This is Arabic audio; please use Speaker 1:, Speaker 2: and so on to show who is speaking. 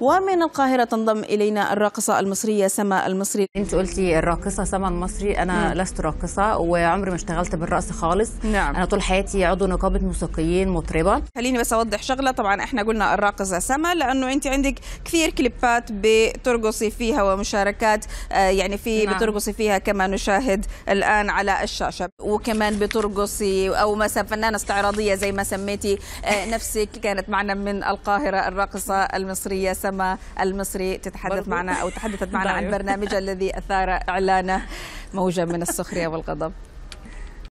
Speaker 1: ومن القاهرة تنضم إلينا الراقصة المصرية سما المصري أنت قلتي الراقصة سما المصري أنا مم. لست راقصة وعمري ما اشتغلت بالرقص خالص نعم. أنا طول حياتي عضو نقابة موسيقيين مطربة خليني بس أوضح شغلة طبعا إحنا قلنا الراقصة سما لأنه أنت عندك
Speaker 2: كثير كليبات بترقصي فيها ومشاركات آه، يعني في نعم. بترقصي فيها كما نشاهد الآن على الشاشة وكمان بترقصي أو مثلا فنانة استعراضية زي ما سميتي آه، نفسك كانت معنا من القاهرة الراقصة المصرية سما سما المصري تتحدث معنا أو تحدثت معنا عن برنامجها الذي أثار إعلانه موجة من السخرية والغضب